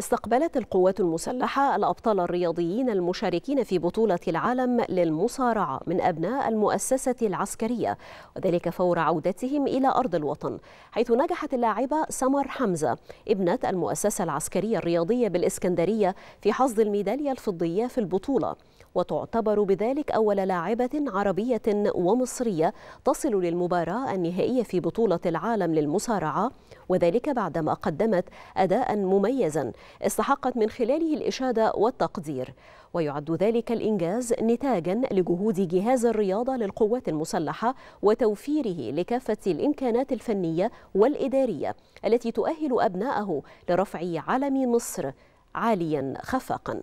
استقبلت القوات المسلحة الأبطال الرياضيين المشاركين في بطولة العالم للمصارعة من أبناء المؤسسة العسكرية وذلك فور عودتهم إلى أرض الوطن حيث نجحت اللاعبة سمر حمزة ابنة المؤسسة العسكرية الرياضية بالإسكندرية في حصد الميدالية الفضية في البطولة وتعتبر بذلك أول لاعبة عربية ومصرية تصل للمباراة النهائية في بطولة العالم للمصارعة وذلك بعدما قدمت أداء مميزا استحقت من خلاله الإشادة والتقدير ويعد ذلك الإنجاز نتاجا لجهود جهاز الرياضة للقوات المسلحة وتوفيره لكافة الإمكانات الفنية والإدارية التي تؤهل أبنائه لرفع علم مصر عاليا خفقا